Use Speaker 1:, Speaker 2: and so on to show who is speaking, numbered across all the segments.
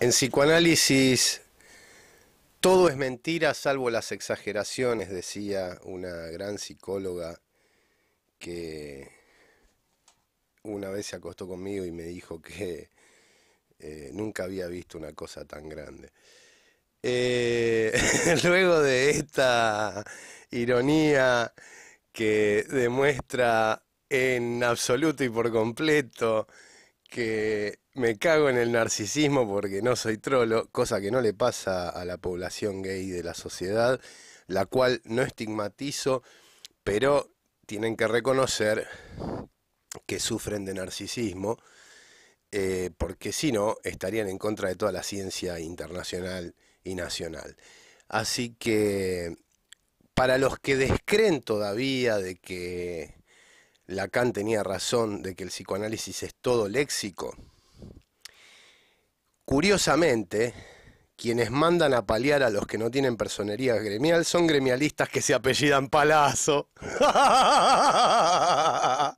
Speaker 1: En psicoanálisis todo es mentira salvo las exageraciones, decía una gran psicóloga que una vez se acostó conmigo y me dijo que eh, nunca había visto una cosa tan grande. Eh, luego de esta ironía que demuestra en absoluto y por completo que me cago en el narcisismo porque no soy trolo, cosa que no le pasa a la población gay de la sociedad, la cual no estigmatizo, pero tienen que reconocer que sufren de narcisismo, eh, porque si no, estarían en contra de toda la ciencia internacional y nacional. Así que, para los que descreen todavía de que Lacan tenía razón de que el psicoanálisis es todo léxico, curiosamente, quienes mandan a paliar a los que no tienen personería gremial son gremialistas que se apellidan Palazzo.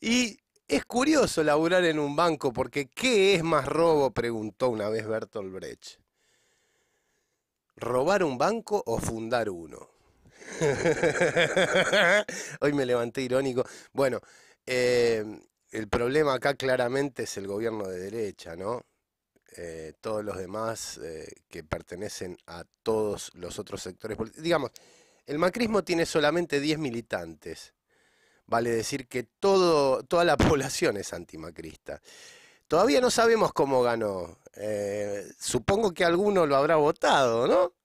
Speaker 1: y es curioso laburar en un banco porque ¿qué es más robo? preguntó una vez Bertolt Brecht. ¿Robar un banco o fundar uno? Hoy me levanté irónico. Bueno, em, el problema acá claramente es el gobierno de derecha, ¿no? Eh, todos los demás eh, que pertenecen a todos los otros sectores Digamos, el macrismo tiene solamente 10 militantes. Vale decir que toda la población es antimacrista. Todavía no sabemos cómo ganó. Eh, supongo que alguno lo habrá votado, ¿no?